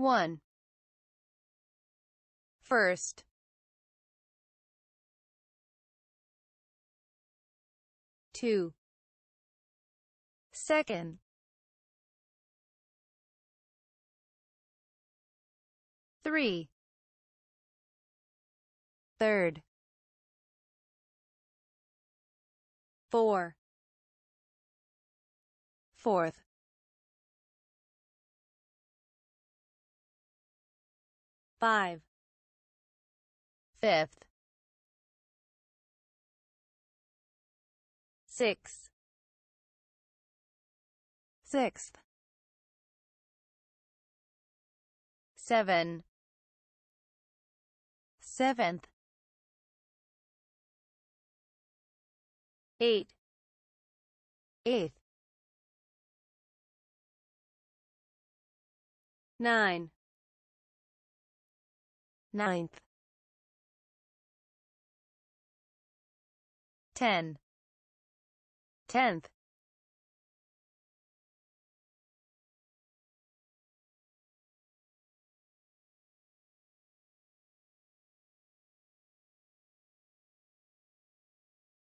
1. First. Two. Second. Three. Third. Four. Fourth. Five. Fifth. Six. Sixth. Seven. Seventh. Eight. Eighth. Nine. Ninth. Ten. Tenth.